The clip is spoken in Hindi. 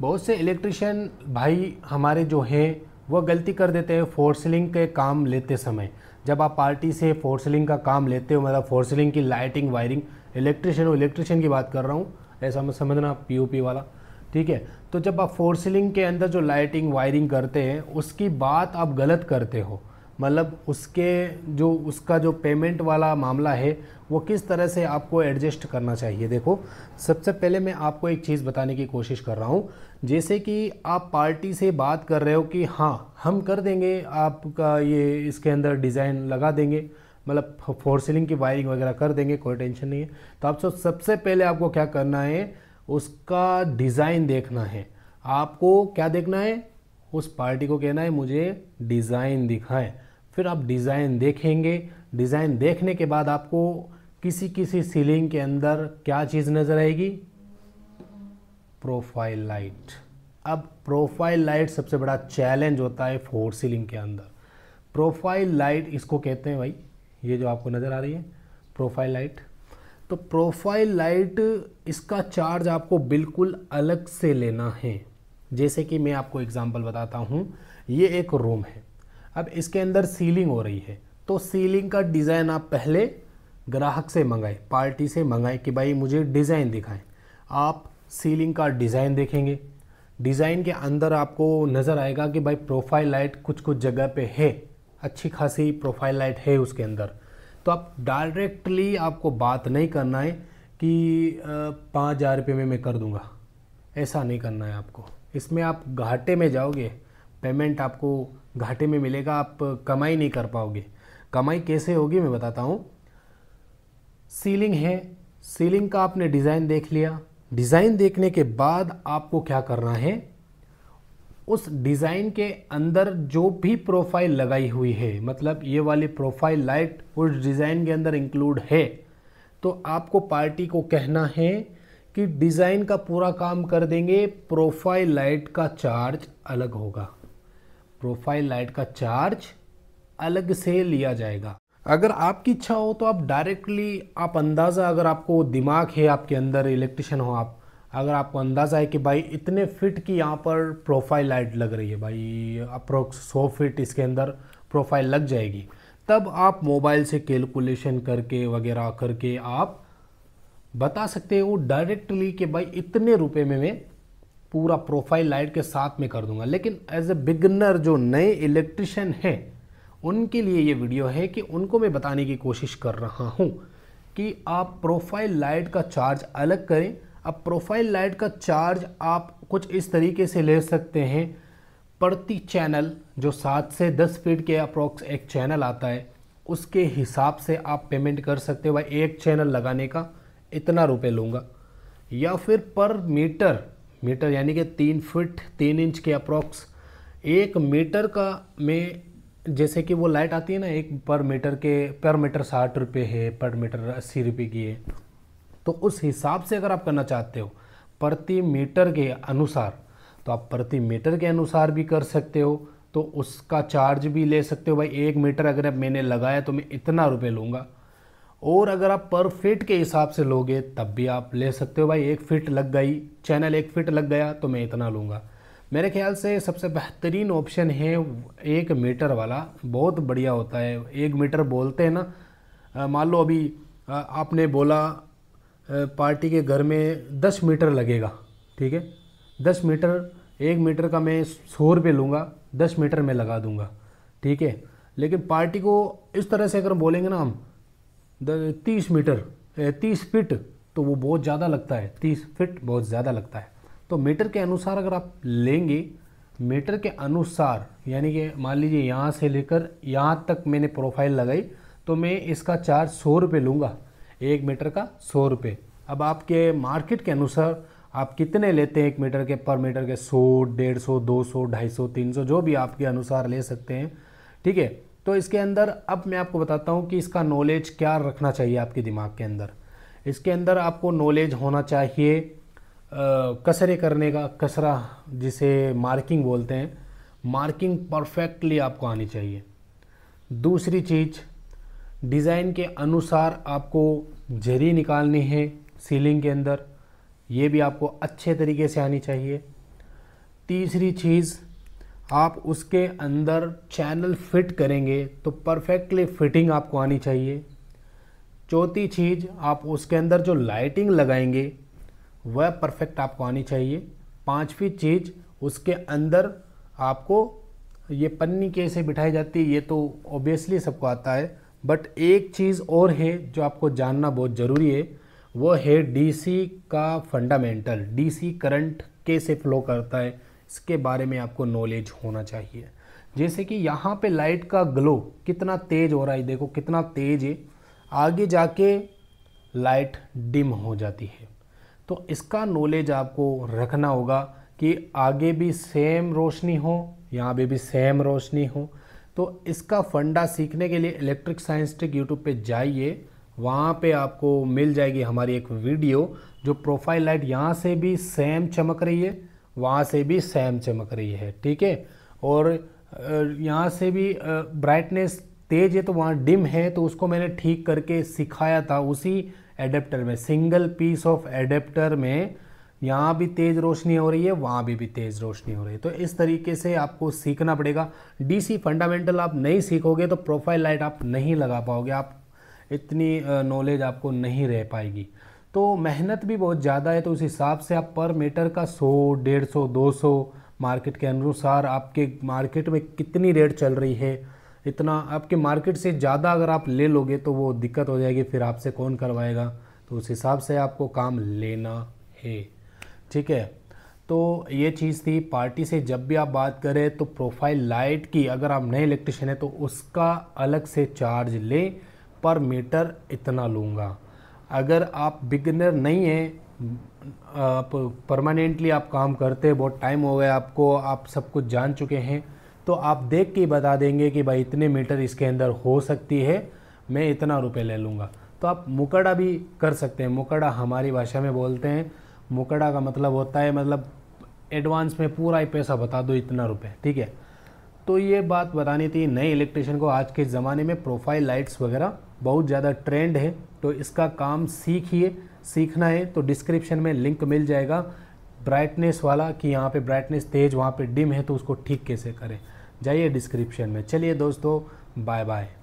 बहुत से इलेक्ट्रिशियन भाई हमारे जो हैं वह गलती कर देते हैं फोर्सलिंग के काम लेते समय जब आप पार्टी से फोर्सलिंग का काम लेते हो मतलब फोर्सलिंग की लाइटिंग वायरिंग इलेक्ट्रिशियन इलेक्ट्रिशियन की बात कर रहा हूँ ऐसा मत समझना पीओपी वाला ठीक है तो जब आप फोर्सलिंग के अंदर जो लाइटिंग वायरिंग करते हैं उसकी बात आप गलत करते हो मतलब उसके जो उसका जो पेमेंट वाला मामला है वो किस तरह से आपको एडजस्ट करना चाहिए देखो सबसे पहले मैं आपको एक चीज़ बताने की कोशिश कर रहा हूँ जैसे कि आप पार्टी से बात कर रहे हो कि हाँ हम कर देंगे आपका ये इसके अंदर डिज़ाइन लगा देंगे मतलब फोर सीलिंग की वायरिंग वगैरह कर देंगे कोई टेंशन नहीं है तो आप सबसे पहले आपको क्या करना है उसका डिज़ाइन देखना है आपको क्या देखना है उस पार्टी को कहना है मुझे डिज़ाइन दिखाएं फिर आप डिज़ाइन देखेंगे डिज़ाइन देखने के बाद आपको किसी किसी सीलिंग के अंदर क्या चीज़ नज़र आएगी प्रोफाइल लाइट अब प्रोफाइल लाइट सबसे बड़ा चैलेंज होता है फोर सीलिंग के अंदर प्रोफाइल लाइट इसको कहते हैं भाई ये जो आपको नज़र आ रही है प्रोफाइल लाइट तो प्रोफाइल लाइट इसका चार्ज आपको बिल्कुल अलग से लेना है जैसे कि मैं आपको एग्जांपल बताता हूँ ये एक रूम है अब इसके अंदर सीलिंग हो रही है तो सीलिंग का डिज़ाइन आप पहले ग्राहक से मंगाएं पार्टी से मंगाएं कि भाई मुझे डिज़ाइन दिखाएं आप सीलिंग का डिज़ाइन देखेंगे डिज़ाइन के अंदर आपको नज़र आएगा कि भाई प्रोफाइल लाइट कुछ कुछ जगह पे है अच्छी खासी प्रोफाइल लाइट है उसके अंदर तो आप डायरेक्टली आपको बात नहीं करना है कि पाँच हज़ार रुपये में मैं कर दूँगा ऐसा नहीं करना है आपको इसमें आप घाटे में जाओगे पेमेंट आपको घाटे में मिलेगा आप कमाई नहीं कर पाओगे कमाई कैसे होगी मैं बताता हूँ सीलिंग है सीलिंग का आपने डिज़ाइन देख लिया डिज़ाइन देखने के बाद आपको क्या करना है उस डिज़ाइन के अंदर जो भी प्रोफाइल लगाई हुई है मतलब ये वाली प्रोफाइल लाइट उस डिज़ाइन के अंदर इंक्लूड है तो आपको पार्टी को कहना है कि डिज़ाइन का पूरा काम कर देंगे प्रोफाइल लाइट का चार्ज अलग होगा प्रोफाइल लाइट का चार्ज अलग से लिया जाएगा अगर आपकी इच्छा हो तो आप डायरेक्टली आप अंदाज़ा अगर आपको दिमाग है आपके अंदर इलेक्ट्रिशियन हो आप अगर आपको अंदाज़ा है कि भाई इतने फिट की यहाँ पर प्रोफाइल लाइट लग रही है भाई अप्रोक्स सौ फिट इसके अंदर प्रोफाइल लग जाएगी तब आप मोबाइल से कैलकुलेशन करके वगैरह करके आप बता सकते हो डायरेक्टली कि भाई इतने रुपए में मैं पूरा प्रोफाइल लाइट के साथ में कर दूंगा लेकिन एज ए बिगनर जो नए इलेक्ट्रिशियन हैं उनके लिए ये वीडियो है कि उनको मैं बताने की कोशिश कर रहा हूँ कि आप प्रोफाइल लाइट का चार्ज अलग करें अब प्रोफाइल लाइट का चार्ज आप कुछ इस तरीके से ले सकते हैं प्रति चैनल जो सात से दस फीट के अप्रोक्स एक चैनल आता है उसके हिसाब से आप पेमेंट कर सकते हो भाई एक चैनल लगाने का इतना रुपए लूँगा या फिर पर मीटर मीटर यानी कि तीन फुट तीन इंच के अप्रॉक्स एक मीटर का में जैसे कि वो लाइट आती है ना एक पर मीटर के पर मीटर साठ रुपये है पर मीटर अस्सी रुपये की है तो उस हिसाब से अगर आप करना चाहते हो प्रति मीटर के अनुसार तो आप प्रति मीटर के अनुसार भी कर सकते हो तो उसका चार्ज भी ले सकते हो भाई एक मीटर अगर मैंने लगाया तो मैं इतना रुपये लूँगा और अगर आप पर फिट के हिसाब से लोगे तब भी आप ले सकते हो भाई एक फिट लग गई चैनल एक फिट लग गया तो मैं इतना लूँगा मेरे ख्याल से सबसे बेहतरीन ऑप्शन है एक मीटर वाला बहुत बढ़िया होता है एक मीटर बोलते हैं ना मान लो अभी आपने बोला पार्टी के घर में दस मीटर लगेगा ठीक है दस मीटर एक मीटर का मैं सौ रुपये लूँगा दस मीटर में लगा दूँगा ठीक है लेकिन पार्टी को इस तरह से अगर बोलेंगे ना हम तीस मीटर तीस फिट तो वो बहुत ज़्यादा लगता है तीस फिट बहुत ज़्यादा लगता है तो मीटर के अनुसार अगर आप लेंगे मीटर के अनुसार यानी कि मान लीजिए यहाँ से लेकर यहाँ तक मैंने प्रोफाइल लगाई तो मैं इसका चार्ज सौ रुपये लूँगा एक मीटर का सौ रुपये अब आपके मार्केट के अनुसार आप कितने लेते हैं एक मीटर के पर मीटर के सौ डेढ़ सौ दो सौ ढाई सौ तीन सौ जो भी आपके अनुसार ले सकते हैं ठीक है तो इसके अंदर अब मैं आपको बताता हूँ कि इसका नॉलेज क्या रखना चाहिए आपके दिमाग के अंदर इसके अंदर आपको नॉलेज होना चाहिए कसरे करने का कसरा जिसे मार्किंग बोलते हैं मार्किंग परफेक्टली आपको आनी चाहिए दूसरी चीज़ डिज़ाइन के अनुसार आपको जरी निकालनी है सीलिंग के अंदर ये भी आपको अच्छे तरीके से आनी चाहिए तीसरी चीज़ आप उसके अंदर चैनल फिट करेंगे तो परफेक्टली फिटिंग आपको आनी चाहिए चौथी चीज़ आप उसके अंदर जो लाइटिंग लगाएंगे वह परफेक्ट आपको आनी चाहिए पांचवी चीज़ उसके अंदर आपको ये पन्नी कैसे बिठाई जाती है ये तो ऑब्वियसली सबको आता है बट एक चीज़ और है जो आपको जानना बहुत ज़रूरी है वो है डीसी का फंडामेंटल डीसी करंट कैसे फ्लो करता है इसके बारे में आपको नॉलेज होना चाहिए जैसे कि यहाँ पे लाइट का ग्लो कितना तेज हो रहा है देखो कितना तेज है आगे जाके लाइट डिम हो जाती है तो इसका नॉलेज आपको रखना होगा कि आगे भी सेम रोशनी हो यहाँ पे भी सेम रोशनी हो तो इसका फंडा सीखने के लिए इलेक्ट्रिक साइंस टेक यूट्यूब पे जाइए वहाँ पे आपको मिल जाएगी हमारी एक वीडियो जो प्रोफाइल लाइट यहाँ से भी सेम चमक रही है वहाँ से भी सैम चमक रही है ठीक है और यहाँ से भी ब्राइटनेस तेज है तो वहाँ डिम है तो उसको मैंने ठीक करके सिखाया था उसी एडेप्टर में सिंगल पीस ऑफ एडेप्टर में यहाँ भी तेज़ रोशनी हो रही है वहाँ भी भी तेज़ रोशनी हो रही है तो इस तरीके से आपको सीखना पड़ेगा डीसी फंडामेंटल आप नहीं सीखोगे तो प्रोफाइल लाइट आप नहीं लगा पाओगे आप इतनी नॉलेज आपको नहीं रह पाएगी तो मेहनत भी बहुत ज़्यादा है तो उस हिसाब से आप पर मीटर का सौ डेढ़ सौ दो सौ मार्केट के अनुसार आपके मार्केट में कितनी रेट चल रही है इतना आपके मार्केट से ज़्यादा अगर आप ले लोगे तो वो दिक्कत हो जाएगी फिर आपसे कौन करवाएगा तो उस हिसाब से आपको काम लेना है ठीक है तो ये चीज़ थी पार्टी से जब भी आप बात करें तो प्रोफाइल लाइट की अगर आप नए इलेक्ट्रिशियन हैं तो उसका अलग से चार्ज ले पर मीटर इतना लूँगा अगर आप बिगनर नहीं हैं आप परमानेंटली आप काम करते हैं बहुत टाइम हो गया आपको आप सब कुछ जान चुके हैं तो आप देख के बता देंगे कि भाई इतने मीटर इसके अंदर हो सकती है मैं इतना रुपये ले लूँगा तो आप मुकड़ा भी कर सकते हैं मुकड़ा हमारी भाषा में बोलते हैं मुकड़ा का मतलब होता है मतलब एडवांस में पूरा ही पैसा बता दो इतना रुपये ठीक है तो ये बात बतानी थी नए इलेक्ट्रिशियन को आज के ज़माने में प्रोफाइल लाइट्स वगैरह बहुत ज़्यादा ट्रेंड है तो इसका काम सीखिए सीखना है तो डिस्क्रिप्शन में लिंक मिल जाएगा ब्राइटनेस वाला कि यहाँ पे ब्राइटनेस तेज वहाँ पे डिम है तो उसको ठीक कैसे करें जाइए डिस्क्रिप्शन में चलिए दोस्तों बाय बाय